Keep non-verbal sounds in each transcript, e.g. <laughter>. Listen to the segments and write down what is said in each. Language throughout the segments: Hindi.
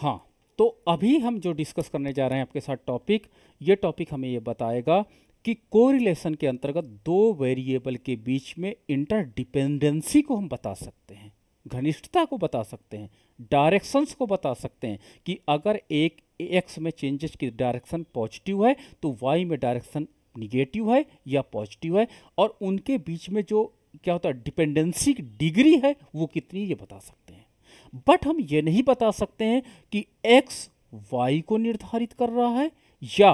हाँ तो अभी हम जो डिस्कस करने जा रहे हैं आपके साथ टॉपिक ये टॉपिक हमें ये बताएगा कि कोरिलेशन के अंतर्गत दो वेरिएबल के बीच में इंटरडिपेंडेंसी को हम बता सकते हैं घनिष्ठता को बता सकते हैं डायरेक्शंस को बता सकते हैं कि अगर एक एक्स में चेंजेस की डायरेक्शन पॉजिटिव है तो वाई में डायरेक्शन निगेटिव है या पॉजिटिव है और उनके बीच में जो क्या होता है डिपेंडेंसी की डिग्री है वो कितनी ये बता सकते हैं बट हम ये नहीं बता सकते हैं कि एक्स वाई को निर्धारित कर रहा है या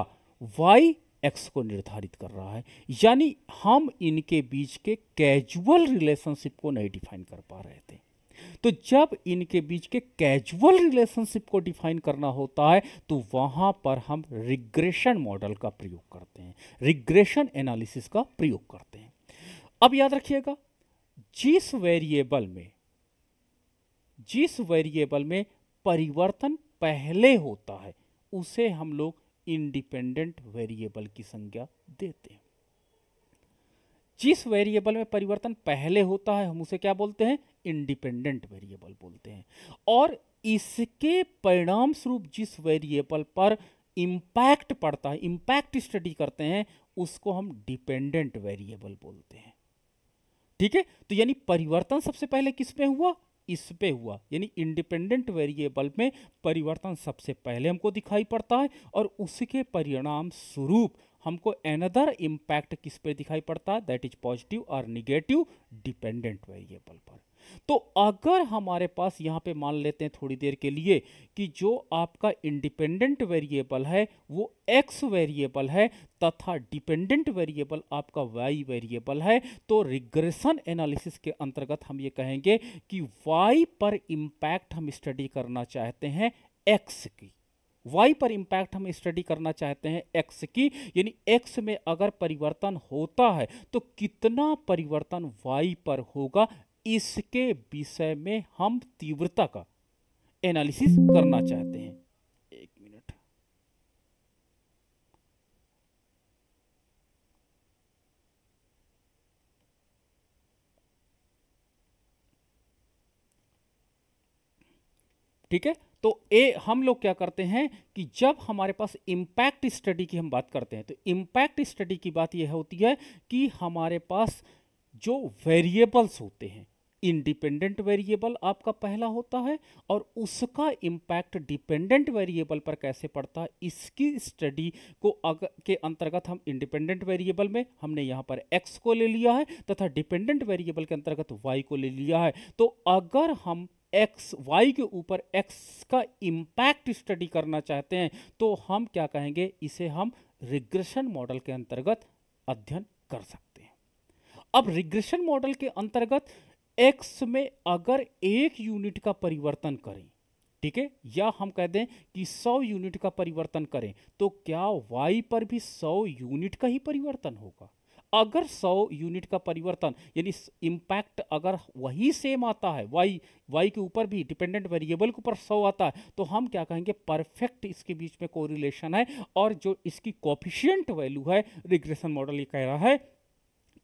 वाई एक्स को निर्धारित कर रहा है यानी हम इनके बीच के कैजुअल रिलेशनशिप को नहीं डिफाइन कर पा रहे थे तो जब इनके बीच के कैजुअल रिलेशनशिप को डिफाइन करना होता है तो वहां पर हम रिग्रेशन मॉडल का प्रयोग करते हैं रिग्रेशन एनालिसिस का प्रयोग करते हैं अब याद रखिएगा जिस वेरिएबल में जिस वेरिएबल में परिवर्तन पहले होता है उसे हम लोग इंडिपेंडेंट वेरिएबल की संज्ञा देते हैं जिस वेरिएबल में परिवर्तन पहले होता है हम उसे क्या बोलते हैं इंडिपेंडेंट वेरिएबल बोलते हैं और इसके परिणाम स्वरूप जिस वेरिएबल पर इंपैक्ट पड़ता है इंपैक्ट स्टडी करते हैं उसको हम डिपेंडेंट वेरिएबल बोलते हैं ठीक है तो यानी परिवर्तन सबसे पहले किस में हुआ इस पे हुआ यानी इंडिपेंडेंट वेरिएबल में परिवर्तन सबसे पहले हमको दिखाई पड़ता है और उसके परिणाम स्वरूप हमको एनदर इम्पैक्ट किस पे दिखाई पड़ता है दैट इज पॉजिटिव और निगेटिव डिपेंडेंट वेरिएबल पर तो अगर हमारे पास यहाँ पे मान लेते हैं थोड़ी देर के लिए कि जो आपका इंडिपेंडेंट वेरिएबल है वो एक्स वेरिएबल है तथा डिपेंडेंट वेरिएबल आपका वाई वेरिएबल है तो रिग्रेशन एनालिसिस के अंतर्गत हम ये कहेंगे कि वाई पर इम्पैक्ट हम स्टडी करना चाहते हैं एक्स की वाई पर इम्पैक्ट हम स्टडी करना चाहते हैं एक्स की यानी एक्स में अगर परिवर्तन होता है तो कितना परिवर्तन वाई पर होगा इसके विषय में हम तीव्रता का एनालिसिस करना चाहते हैं एक मिनट ठीक है तो ए हम लोग क्या करते हैं कि जब हमारे पास इंपैक्ट स्टडी की हम बात करते हैं तो इंपैक्ट स्टडी की बात यह होती है कि हमारे पास जो वेरिएबल्स होते हैं इंडिपेंडेंट वेरिएबल आपका पहला होता है और उसका इम्पैक्ट डिपेंडेंट वेरिएबल पर कैसे पड़ता है इसकी स्टडी को अग, के अंतर्गत हम इंडिपेंडेंट वेरिएबल में हमने यहाँ पर एक्स को ले लिया है तथा डिपेंडेंट वेरिएबल के अंतर्गत वाई को ले लिया है तो अगर हम एक्स वाई के ऊपर एक्स का इम्पैक्ट स्टडी करना चाहते हैं तो हम क्या कहेंगे इसे हम रिग्रेशन मॉडल के अंतर्गत अध्ययन कर सकते हैं अब रिग्रेशन मॉडल के अंतर्गत एक्स में अगर एक यूनिट का परिवर्तन करें ठीक है या हम कह दें कि 100 यूनिट का परिवर्तन करें तो क्या वाई पर भी 100 यूनिट का ही परिवर्तन होगा अगर 100 यूनिट का परिवर्तन यानी इम्पैक्ट अगर वही सेम आता है वाई वाई के ऊपर भी डिपेंडेंट वेरिएबल के ऊपर 100 आता है तो हम क्या कहेंगे परफेक्ट इसके बीच में कोरिलेशन है और जो इसकी कॉफिशियंट वैल्यू है रिग्रेशन मॉडल ये कह रहा है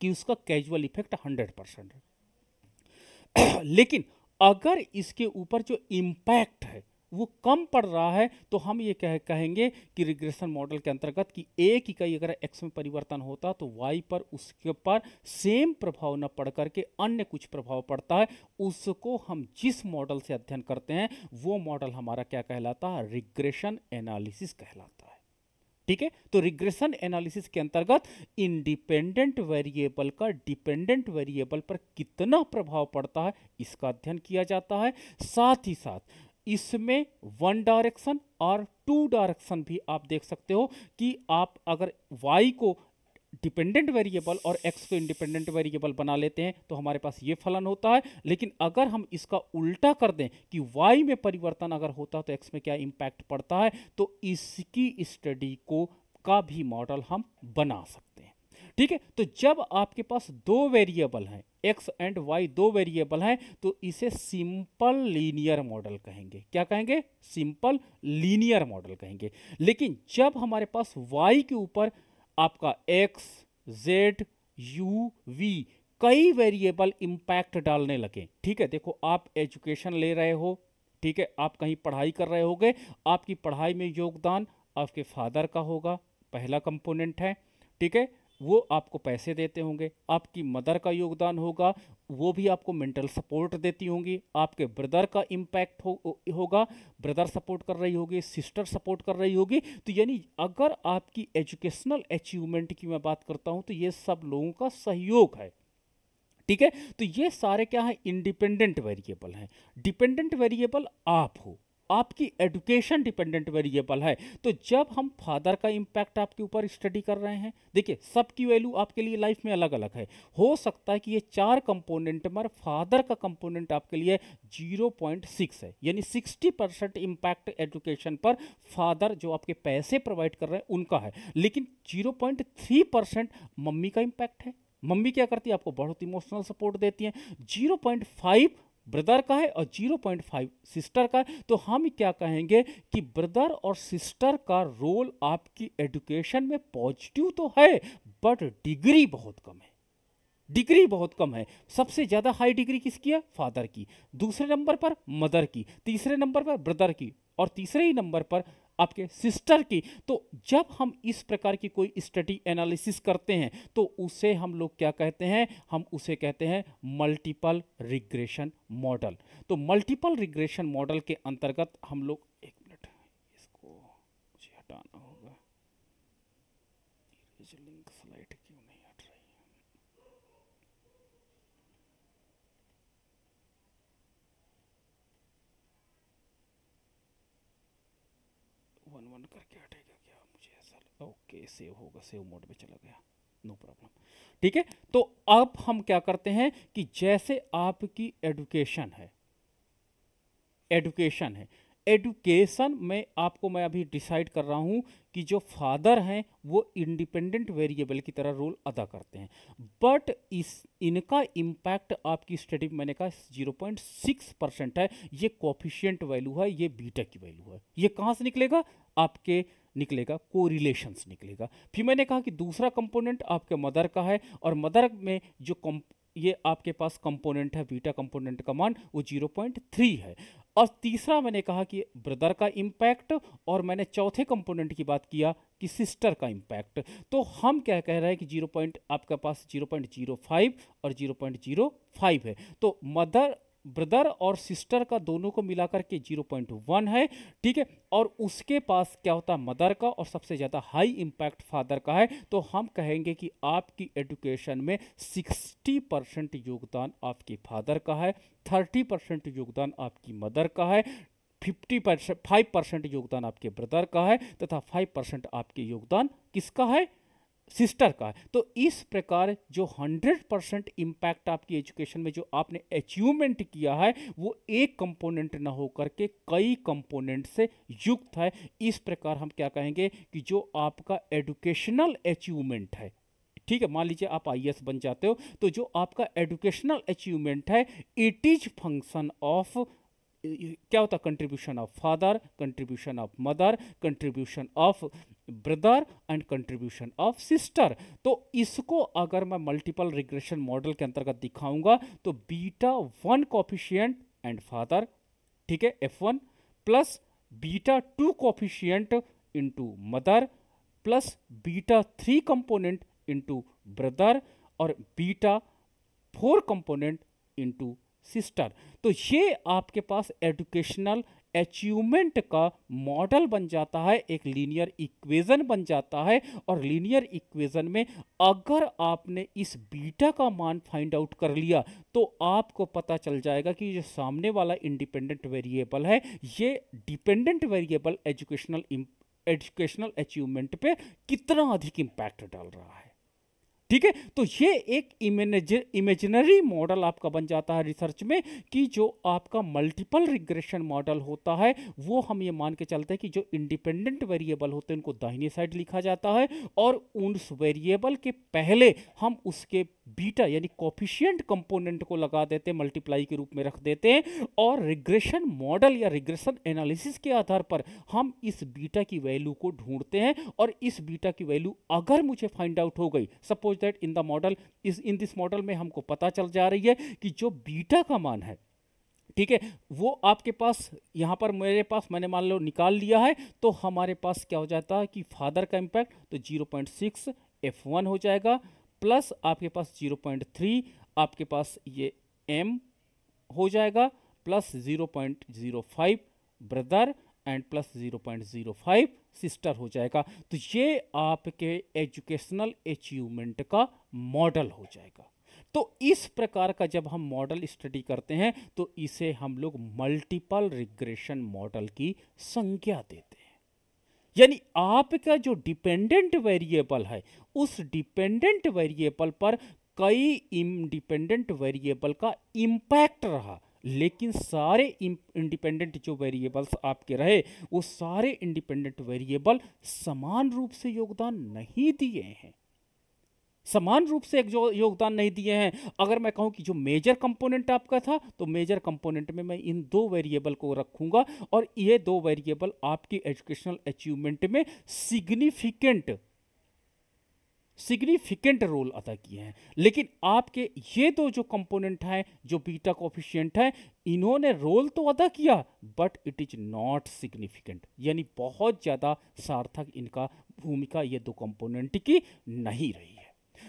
कि उसका कैजुअल इफेक्ट हंड्रेड परसेंट है <clears throat> लेकिन अगर इसके ऊपर जो इम्पैक्ट है वो कम पड़ रहा है तो हम ये कह कहेंगे कि रिग्रेशन मॉडल के अंतर्गत कि एक इकाई अगर एक्स में परिवर्तन होता तो वाई पर उसके पर सेम प्रभाव न पड़ करके अन्य कुछ प्रभाव पड़ता है उसको हम जिस मॉडल से अध्ययन करते हैं वो मॉडल हमारा क्या कहलाता है रिग्रेशन एनालिसिस कहलाता ठीक है तो रिग्रेशन एनालिसिस के अंतर्गत इंडिपेंडेंट वेरिएबल का डिपेंडेंट वेरिएबल पर कितना प्रभाव पड़ता है इसका अध्ययन किया जाता है साथ ही साथ इसमें वन डायरेक्शन और टू डायरेक्शन भी आप देख सकते हो कि आप अगर वाई को डिपेंडेंट वेरिएबल और एक्स को इंडिपेंडेंट वेरिएबल बना लेते हैं तो हमारे पास ये फलन होता है लेकिन अगर हम इसका उल्टा कर दें कि वाई में परिवर्तन अगर होता है तो एक्स में क्या इम्पैक्ट पड़ता है तो इसकी स्टडी को का भी मॉडल हम बना सकते हैं ठीक है तो जब आपके पास दो वेरिएबल हैं एक्स एंड वाई दो वेरिएबल हैं तो इसे सिंपल लीनियर मॉडल कहेंगे क्या कहेंगे सिंपल लीनियर मॉडल कहेंगे लेकिन जब हमारे पास वाई के ऊपर आपका एक्स जेड यू वी कई वेरिएबल इम्पैक्ट डालने लगे ठीक है देखो आप एजुकेशन ले रहे हो ठीक है आप कहीं पढ़ाई कर रहे होगे आपकी पढ़ाई में योगदान आपके फादर का होगा पहला कंपोनेंट है ठीक है वो आपको पैसे देते होंगे आपकी मदर का योगदान होगा वो भी आपको मेंटल सपोर्ट देती होंगी आपके ब्रदर का इम्पैक्ट हो होगा ब्रदर सपोर्ट कर रही होगी सिस्टर सपोर्ट कर रही होगी तो यानी अगर आपकी एजुकेशनल अचीवमेंट की मैं बात करता हूँ तो ये सब लोगों का सहयोग है ठीक है तो ये सारे क्या है इंडिपेंडेंट वेरिएबल हैं डिपेंडेंट वेरिएबल आप हो आपकी एडुकेशन डिपेंडेंट वेरिएबल है तो जब हम फादर का इम्पैक्ट आपके ऊपर स्टडी कर रहे हैं देखिए सबकी वैल्यू आपके लिए लाइफ में अलग अलग है हो सकता है कि ये चार कंपोनेंट में फादर का कंपोनेंट आपके लिए जीरो पॉइंट सिक्स है यानी सिक्सटी परसेंट इम्पैक्ट एजुकेशन पर फादर जो आपके पैसे प्रोवाइड कर रहे हैं उनका है लेकिन जीरो मम्मी का इम्पैक्ट है मम्मी क्या करती है आपको बहुत इमोशनल सपोर्ट देती हैं जीरो पॉइंट फाइव ब्रदर का है और जीरो पॉइंट फाइव सिस्टर का है तो हम क्या कहेंगे कि ब्रदर और सिस्टर का रोल आपकी एडुकेशन में पॉजिटिव तो है बट डिग्री बहुत कम है डिग्री बहुत कम है सबसे ज़्यादा हाई डिग्री किसकी है फादर की दूसरे नंबर पर मदर की तीसरे नंबर पर ब्रदर की और तीसरे ही नंबर पर आपके सिस्टर की तो जब हम इस प्रकार की कोई स्टडी एनालिसिस करते हैं तो उसे हम लोग क्या कहते हैं हम उसे कहते हैं मल्टीपल रिग्रेशन मॉडल तो मल्टीपल रिग्रेशन मॉडल के अंतर्गत हम लोग एक वन वन करके हटेगा क्या मुझे ऐसा लगा ओके सेव होगा सेव मोड में चला गया नो प्रॉब्लम ठीक है तो अब हम क्या करते हैं कि जैसे आपकी एडुकेशन है एडुकेशन है एडुकेशन में आपको मैं अभी डिसाइड कर रहा हूँ कि जो फादर हैं वो इंडिपेंडेंट वेरिएबल की तरह रोल अदा करते हैं बट इस इनका इम्पैक्ट आपकी स्टडी में मैंने कहा जीरो पॉइंट सिक्स परसेंट है ये कॉफिशियंट वैल्यू है ये बीटा की वैल्यू है ये कहाँ से निकलेगा आपके निकलेगा को निकलेगा फिर मैंने कहा कि दूसरा कंपोनेंट आपके मदर का है और मदर में जो ये आपके पास कंपोनेंट है बीटा कंपोनेंट का मान वो जीरो पॉइंट थ्री है और तीसरा मैंने कहा कि ब्रदर का इम्पैक्ट और मैंने चौथे कंपोनेंट की बात किया कि सिस्टर का इम्पैक्ट तो हम क्या कह रहे हैं कि जीरो पॉइंट आपके पास जीरो पॉइंट जीरो फाइव और जीरो पॉइंट जीरो फाइव है तो मदर ब्रदर और सिस्टर का दोनों को मिलाकर के जीरो पॉइंट वन है ठीक है और उसके पास क्या होता है मदर का और सबसे ज़्यादा हाई इम्पैक्ट फादर का है तो हम कहेंगे कि आपकी एडुकेशन में सिक्सटी परसेंट योगदान आपके फादर का है थर्टी परसेंट योगदान आपकी मदर का है फिफ्टी परसेंट फाइव परसेंट योगदान आपके ब्रदर का है तथा फाइव परसेंट आपके योगदान किसका है सिस्टर का है तो इस प्रकार जो 100 परसेंट इम्पैक्ट आपकी एजुकेशन में जो आपने अचीवमेंट किया है वो एक कंपोनेंट ना हो करके कई कंपोनेंट से युक्त है इस प्रकार हम क्या कहेंगे कि जो आपका एडुकेशनल अचीवमेंट है ठीक है मान लीजिए आप आई बन जाते हो तो जो आपका एडुकेशनल अचीवमेंट है इट इज फंक्शन ऑफ क्या होता contribution of father contribution of mother contribution of brother and contribution of sister तो इसको अगर मैं मल्टीपल रिग्रेशन मॉडल के अंतर्गत दिखाऊंगा तो beta one coefficient and father ठीक है F one plus beta two coefficient into mother plus beta three component into brother और beta four component into sister तो ये आपके पास एडुकेशनल अचीवमेंट का मॉडल बन जाता है एक लीनियर इक्वेशन बन जाता है और लीनियर इक्वेशन में अगर आपने इस बीटा का मान फाइंड आउट कर लिया तो आपको पता चल जाएगा कि जो सामने वाला इंडिपेंडेंट वेरिएबल है ये dependent variable educational educational achievement पे कितना अधिक इम्पैक्ट डाल रहा है ठीक है तो ये एक इमेजिनरी इमेजनरी मॉडल आपका बन जाता है रिसर्च में कि जो आपका मल्टीपल रिग्रेशन मॉडल होता है वो हम ये मान के चलते हैं कि जो इंडिपेंडेंट वेरिएबल होते हैं उनको दाहिनी साइड लिखा जाता है और उस वेरिएबल के पहले हम उसके बीटा यानी कॉफिशियंट कंपोनेंट को लगा देते हैं मल्टीप्लाई के रूप में रख देते हैं और रिग्रेशन मॉडल या रिग्रेशन एनालिसिस के आधार पर हम इस बीटा की वैल्यू को ढूंढते हैं और इस बीटा की वैल्यू अगर मुझे फाइंड आउट हो गई suppose that in the model इस इन दिस मॉडल में हमको पता चल जा रही है कि जो बीटा का मान है ठीक है वो आपके पास यहाँ पर मेरे पास मैंने मान लो निकाल लिया है तो हमारे पास क्या हो जाता है कि फादर का इम्पैक्ट तो zero point six F one हो जाएगा प्लस आपके पास जीरो पॉइंट थ्री आपके पास ये एम हो जाएगा plus zero point zero five brother and plus zero point zero five sister हो जाएगा तो ये आपके एजुकेशनल अचीवमेंट का मॉडल हो जाएगा तो इस प्रकार का जब हम मॉडल स्टडी करते हैं तो इसे हम लोग मल्टीपल रिग्रेशन मॉडल की संज्ञा देते हैं यानी आपका जो डिपेंडेंट वेरिएबल है उस डिपेंडेंट वेरिएबल पर कई इंडिपेंडेंट वेरिएबल का इंपैक्ट रहा लेकिन सारे इंडिपेंडेंट जो वेरिएबल्स आपके रहे वो सारे इंडिपेंडेंट वेरिएबल समान रूप से योगदान नहीं दिए हैं समान रूप से योगदान नहीं दिए हैं अगर मैं कहूं कि जो मेजर कंपोनेंट आपका था तो मेजर कंपोनेंट में मैं इन दो वेरिएबल को रखूंगा और ये दो वेरिएबल आपकी एजुकेशनल अचीवमेंट में सिग्निफिकेंट सिग्निफिकेंट रोल अदा किए हैं लेकिन आपके ये दो जो कंपोनेंट हैं जो बीटा कोफिशियंट हैं इन्होंने रोल तो अदा किया but it is not significant यानी बहुत ज़्यादा सार्थक इनका भूमिका ये दो कंपोनेंट की नहीं रही है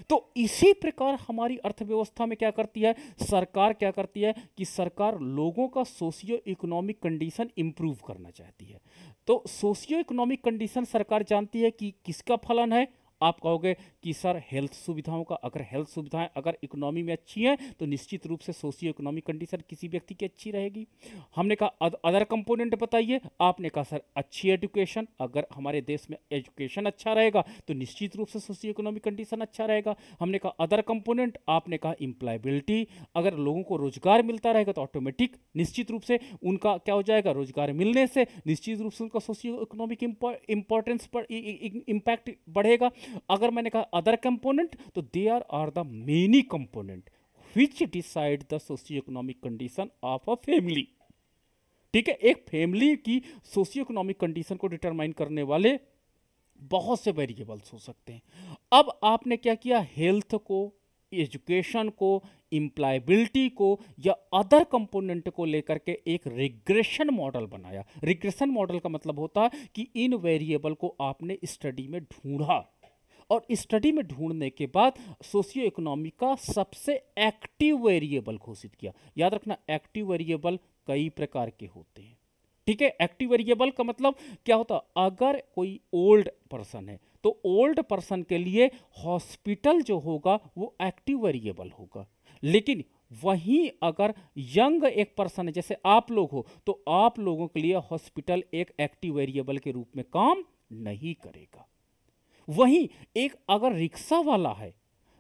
तो इसी प्रकार हमारी अर्थव्यवस्था में क्या करती है सरकार क्या करती है कि सरकार लोगों का सोशियो इकोनॉमिक कंडीशन इंप्रूव करना चाहती है तो सोशियो इकोनॉमिक कंडीशन सरकार जानती है कि किसका फलन है आप कहोगे कि सर हेल्थ सुविधाओं का अगर हेल्थ सुविधाएं अगर इकोनॉमी में अच्छी हैं तो निश्चित रूप से सोशियो इकोनॉमिक कंडीशन किसी व्यक्ति की अच्छी रहेगी हमने कहा अदर कंपोनेंट बताइए आपने कहा सर अच्छी एजुकेशन अगर हमारे देश में एजुकेशन अच्छा रहेगा तो निश्चित रूप से सोशियो इकोनॉमिक कंडीशन अच्छा रहेगा हमने कहा अदर कंपोनेंट आपने कहा इम्प्लायबिलिटी अगर लोगों को रोजगार मिलता रहेगा तो ऑटोमेटिक निश्चित रूप से उनका क्या हो जाएगा रोजगार मिलने से निश्चित रूप से उनका सोशियो इकोनॉमिक इंपॉर्टेंस पर इम्पैक्ट बढ़ेगा अगर मैंने कहा अदर कंपोनेंट तो they are are the many component which decide the socio economic condition of a family ठीक है एक फैमिली की सोशियो इकोनॉमिक कंडीशन को डिटरमाइन करने वाले बहुत से वेरिएबल्स हो सकते हैं अब आपने क्या किया हेल्थ को एजुकेशन को इम्प्लायबिलिटी को या अदर कंपोनेंट को लेकर के एक रिग्रेशन मॉडल बनाया रिग्रेशन मॉडल का मतलब होता है कि इन वेरिएबल को आपने स्टडी में ढूंढा और स्टडी में ढूंढने के बाद सोशियो इकोनॉमी का सबसे एक्टिव वेरिएबल घोषित किया याद रखना एक्टिव वेरिएबल कई प्रकार के होते हैं ठीक है एक्टिव वेरिएबल का मतलब क्या होता अगर कोई ओल्ड पर्सन है तो ओल्ड पर्सन के लिए हॉस्पिटल जो होगा वो एक्टिव वेरिएबल होगा लेकिन वहीं अगर यंग एक पर्सन है जैसे आप लोग हो तो आप लोगों के लिए हॉस्पिटल एक एक्टिव वेरिएबल के रूप में काम नहीं करेगा वहीं एक अगर रिक्शा वाला है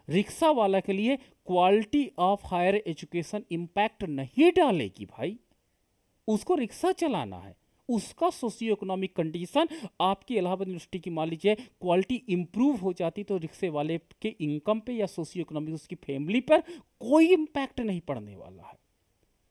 रिक्शा वाला के लिए quality of higher education impact नहीं डालेगी भाई उसको रिक्शा चलाना है उसका सोशियो इकोनॉमिक कंडीशन आपकी इलाहाबाद यूनिवर्सिटी की मान लीजिए क्वालिटी इंप्रूव हो जाती तो रिक्शे वाले के इनकम पे या सोशियो इकोनॉमिक उसकी फैमिली पर कोई इंपैक्ट नहीं पड़ने वाला है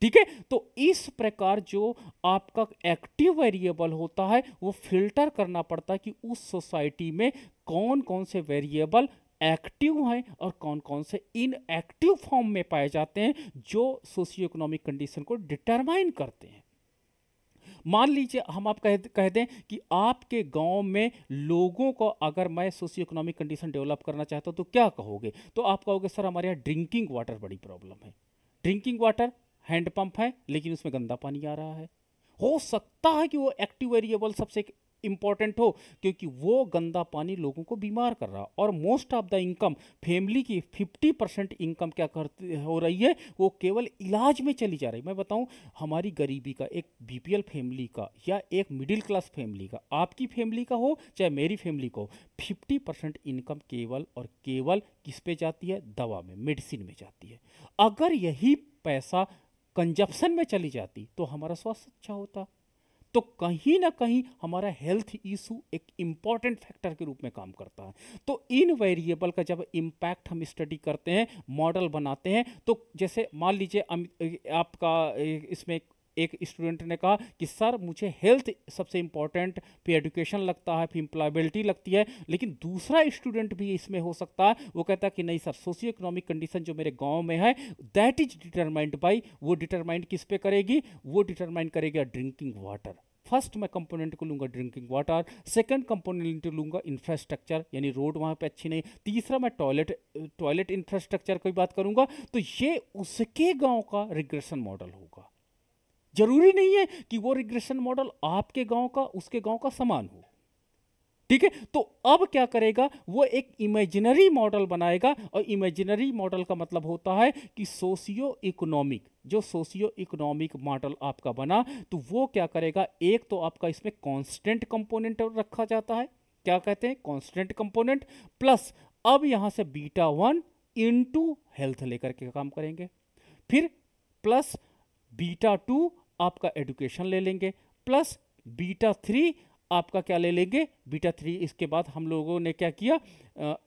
ठीक है तो इस प्रकार जो आपका एक्टिव वेरिएबल होता है वो फिल्टर करना पड़ता है कि उस सोसाइटी में कौन कौन से वेरिएबल एक्टिव हैं और कौन कौन से इनएक्टिव फॉर्म में पाए जाते हैं जो सोशियो इकोनॉमिक कंडीशन को डिटरमाइन करते हैं मान लीजिए हम आप कह कह दें कि आपके गांव में लोगों को अगर मैं सोशियो इकोनॉमिक कंडीशन डेवलप करना चाहता हूं तो क्या कहोगे तो आप कहोगे सर हमारे यहाँ ड्रिंकिंग वाटर बड़ी प्रॉब्लम है ड्रिंकिंग वाटर हैंड पंप है लेकिन उसमें गंदा पानी आ रहा है हो सकता है कि वो एक्टिव वेरिएबल सबसे इंपॉर्टेंट हो क्योंकि वो गंदा पानी लोगों को बीमार कर रहा और most of the income family की 50 परसेंट इनकम क्या करती हो रही है वो केवल इलाज में चली जा रही मैं बताऊं हमारी गरीबी का एक बीपीएल फैमिली का या एक मिडिल क्लास फैमिली का आपकी फैमिली का हो चाहे मेरी फैमिली का हो फिफ्टी परसेंट इनकम केवल और केवल किस पे जाती है दवा में मेडिसिन में जाती है अगर यही पैसा कंजप्शन में चली जाती तो हमारा स्वास्थ्य अच्छा होता तो कहीं ना कहीं हमारा हेल्थ इशू एक इम्पॉर्टेंट फैक्टर के रूप में काम करता है तो इन वेरिएबल का जब इम्पैक्ट हम स्टडी करते हैं मॉडल बनाते हैं तो जैसे मान लीजिए आपका इसमें एक स्टूडेंट ने कहा कि सर मुझे हेल्थ सबसे इंपॉर्टेंट फिर एडुकेशन लगता है फिर एम्प्लॉयबिलिटी लगती है लेकिन दूसरा स्टूडेंट भी इसमें हो सकता है वो कहता है कि नहीं सर सोशियो इकोनॉमिक कंडीशन जो मेरे गांव में है दैट इज डिटरमाइंड बाई वो डिटरमाइंड किस पे करेगी वो डिटरमाइंड करेगा ड्रिंकिंग वाटर फर्स्ट मैं कंपोनेंट को लूंगा ड्रिंकिंग वाटर सेकंड कंपोनेंट लूंगा इंफ्रास्ट्रक्चर यानी रोड वहां पे अच्छी नहीं तीसरा मैं टॉयलेट टॉयलेट इंफ्रास्ट्रक्चर की बात करूंगा तो ये उसके गांव का रिग्रेशन मॉडल होगा जरूरी नहीं है कि वो रिग्रेशन मॉडल आपके गांव का उसके गांव का समान हो ठीक है तो अब क्या करेगा वो एक इमेजिनरी मॉडल बनाएगा और इमेजिनरी मॉडल का मतलब होता है कि सोशियो इकोनॉमिक जो सोशियो इकोनॉमिक मॉडल आपका बना तो वो क्या करेगा एक तो आपका इसमें कांस्टेंट कंपोनेंट रखा जाता है क्या कहते हैं कांस्टेंट कंपोनेंट प्लस अब यहां से बीटा वन इंटू हेल्थ लेकर के काम करेंगे फिर प्लस बीटा टू आपका एडुकेशन ले लेंगे प्लस बीटा थ्री आपका क्या ले लेंगे बीटा थ्री इसके बाद हम लोगों ने क्या किया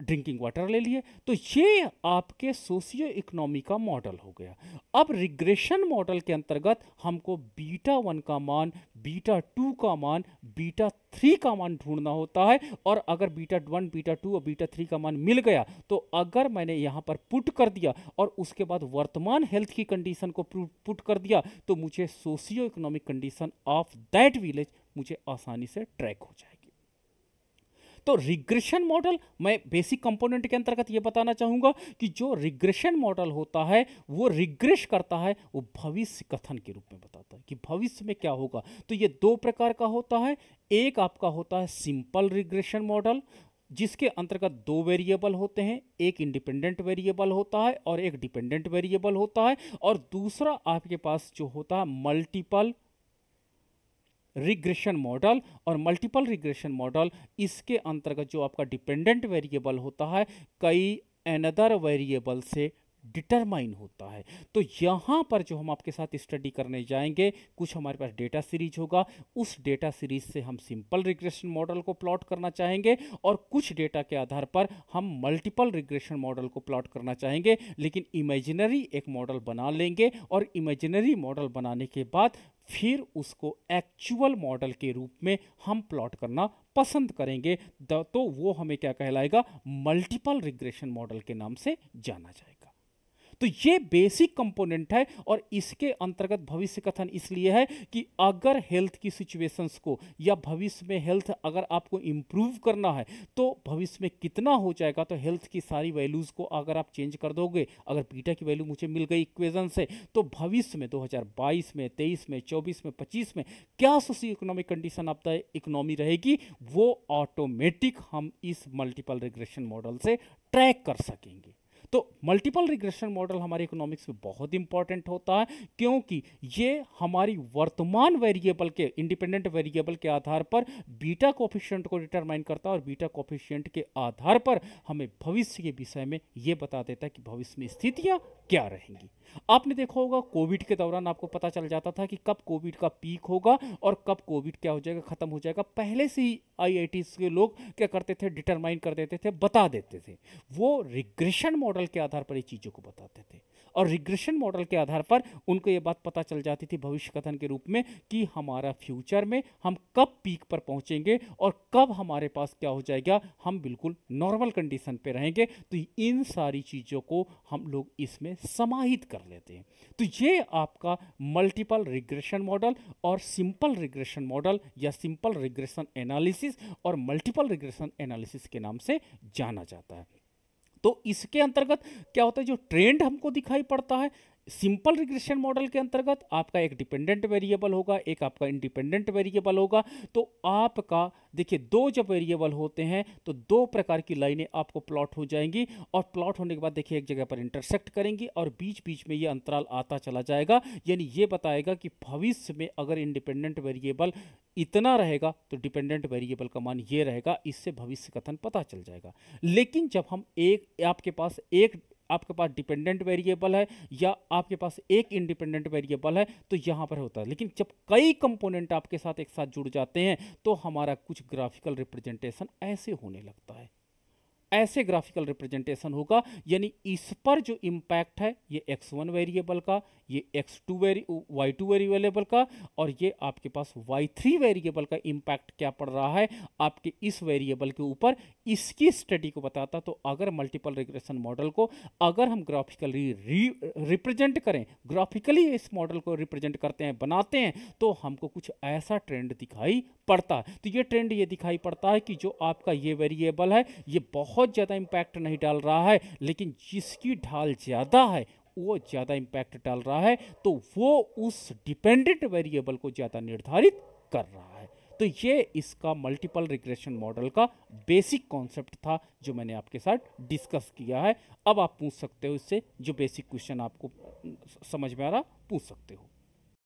ड्रिंकिंग वाटर ले लिए तो ये आपके सोशियो इकोनॉमी का मॉडल हो गया अब रिग्रेशन मॉडल के अंतर्गत हमको बीटा वन का मान बीटा टू का मान बीटा थ्री का मान ढूंढना होता है और अगर बीटा वन बीटा टू और बीटा थ्री का मान मिल गया तो अगर मैंने यहाँ पर पुट कर दिया और उसके बाद वर्तमान हेल्थ की कंडीशन को पुट कर दिया तो मुझे socio economic condition of that village मुझे आसानी से ट्रैक हो जाएगी तो रिग्रेशन मॉडल मैं बेसिक कंपोनेंट के अंतर्गत यह बताना चाहूंगा कि जो रिग्रेशन मॉडल होता है वो रिग्रेश करता है वो भविष्य कथन के रूप में बताता है कि भविष्य में क्या होगा तो ये दो प्रकार का होता है एक आपका होता है सिंपल रिग्रेशन मॉडल जिसके अंतर्गत दो वेरिएबल होते हैं एक इंडिपेंडेंट वेरिएबल होता है और एक डिपेंडेंट वेरिएबल होता है और दूसरा आपके पास जो होता है मल्टीपल रिग्रेशन मॉडल और मल्टीपल रिग्रेशन मॉडल इसके अंतर्गत जो आपका डिपेंडेंट वेरिएबल होता है कई एनदर वेरिएबल से डिटरमाइन होता है तो यहाँ पर जो हम आपके साथ स्टडी करने जाएंगे कुछ हमारे पास डेटा सीरीज होगा उस डेटा सीरीज से हम सिंपल रिग्रेशन मॉडल को प्लॉट करना चाहेंगे और कुछ डेटा के आधार पर हम मल्टीपल रिग्रेशन मॉडल को प्लॉट करना चाहेंगे लेकिन इमेजिनरी एक मॉडल बना लेंगे और इमेजिनरी मॉडल बनाने के बाद फिर उसको एक्चुअल मॉडल के रूप में हम प्लॉट करना पसंद करेंगे तो वो हमें क्या कहलाएगा मल्टीपल रिग्रेशन मॉडल के नाम से जाना जाएगा तो ये बेसिक कंपोनेंट है और इसके अंतर्गत भविष्य कथन इसलिए है कि अगर हेल्थ की सिचुएशंस को या भविष्य में हेल्थ अगर आपको इम्प्रूव करना है तो भविष्य में कितना हो जाएगा तो हेल्थ की सारी वैल्यूज़ को अगर आप चेंज कर दोगे अगर बीटा की वैल्यू मुझे मिल गई इक्वेजन से तो भविष्य में 2022 में 23 में 24 में 25 में क्या सोशी इकोनॉमिक कंडीशन आपका इकोनॉमी रहेगी वो ऑटोमेटिक हम इस मल्टीपल रिग्रेशन मॉडल से ट्रैक कर सकेंगे तो मल्टीपल रिग्रेशन मॉडल हमारे इकोनॉमिक्स में बहुत इंपॉर्टेंट होता है क्योंकि ये हमारी वर्तमान वेरिएबल के इंडिपेंडेंट वेरिएबल के आधार पर बीटा कोफिशियंट को डिटरमाइन करता है और बीटा कोफिशियंट के आधार पर हमें भविष्य के विषय में ये बता देता है कि भविष्य में स्थितियाँ क्या रहेंगी आपने देखा होगा कोविड के दौरान आपको पता चल जाता था कि कब कोविड का पीक होगा और कब कोविड क्या हो जाएगा ख़त्म हो जाएगा पहले से ही आई के लोग क्या करते थे डिटरमाइन कर देते थे बता देते थे वो रिग्रेशन मॉडल मॉडल के आधार पर ये चीज़ों को बताते थे और रिग्रेशन मॉडल के आधार पर उनको ये बात पता चल जाती थी भविष्य कथन के रूप में कि हमारा फ्यूचर में हम कब पीक पर पहुंचेंगे और कब हमारे पास क्या हो जाएगा हम बिल्कुल नॉर्मल कंडीशन पे रहेंगे तो इन सारी चीज़ों को हम लोग इसमें समाहित कर लेते हैं तो ये आपका मल्टीपल रिग्रेशन मॉडल और सिंपल रिग्रेशन मॉडल या सिंपल रिग्रेशन एनालिसिस और मल्टीपल रिग्रेशन एनालिसिस के नाम से जाना जाता है तो इसके अंतर्गत क्या होता है जो ट्रेंड हमको दिखाई पड़ता है सिंपल रिग्रेशन मॉडल के अंतर्गत आपका एक डिपेंडेंट वेरिएबल होगा एक आपका इंडिपेंडेंट वेरिएबल होगा तो आपका देखिए दो जब वेरिएबल होते हैं तो दो प्रकार की लाइनें आपको प्लॉट हो जाएंगी और प्लॉट होने के बाद देखिए एक जगह पर इंटरसेक्ट करेंगी और बीच बीच में ये अंतराल आता चला जाएगा यानी ये बताएगा कि भविष्य में अगर इंडिपेंडेंट वेरिएबल इतना रहेगा तो डिपेंडेंट वेरिएबल का मान ये रहेगा इससे भविष्य कथन पता चल जाएगा लेकिन जब हम एक आपके पास एक आपके पास डिपेंडेंट वेरिएबल है या आपके पास एक इंडिपेंडेंट वेरिएबल है तो यहाँ पर होता है लेकिन जब कई कंपोनेंट आपके साथ एक साथ जुड़ जाते हैं तो हमारा कुछ ग्राफिकल रिप्रेजेंटेशन ऐसे होने लगता है ऐसे ग्राफिकल रिप्रेजेंटेशन होगा यानी इस पर जो इम्पैक्ट है ये x1 वन वेरिएबल का ये x2 टू वेरी वाई टू वेरिएबल का और ये आपके पास y3 थ्री वेरिएबल का इम्पैक्ट क्या पड़ रहा है आपके इस वेरिएबल के ऊपर इसकी स्टडी को बताता तो अगर मल्टीपल रिग्रेशन मॉडल को अगर हम ग्राफिकली रिप्रेजेंट करें ग्राफिकली इस मॉडल को रिप्रेजेंट करते हैं बनाते हैं तो हमको कुछ ऐसा ट्रेंड दिखाई पड़ता है तो ये ट्रेंड ये दिखाई पड़ता है कि जो आपका ये वेरिएबल है ये बहुत ज़्यादा इम्पैक्ट नहीं डाल रहा है लेकिन जिसकी ढाल ज़्यादा है वो ज़्यादा इम्पैक्ट डाल रहा है तो वो उस डिपेंडेंट वेरिएबल को ज़्यादा निर्धारित कर रहा है तो ये इसका मल्टीपल रिग्रेशन मॉडल का बेसिक कॉन्सेप्ट था जो मैंने आपके साथ डिस्कस किया है अब आप पूछ सकते हो इससे जो बेसिक क्वेश्चन आपको समझ में आ रहा पूछ सकते हो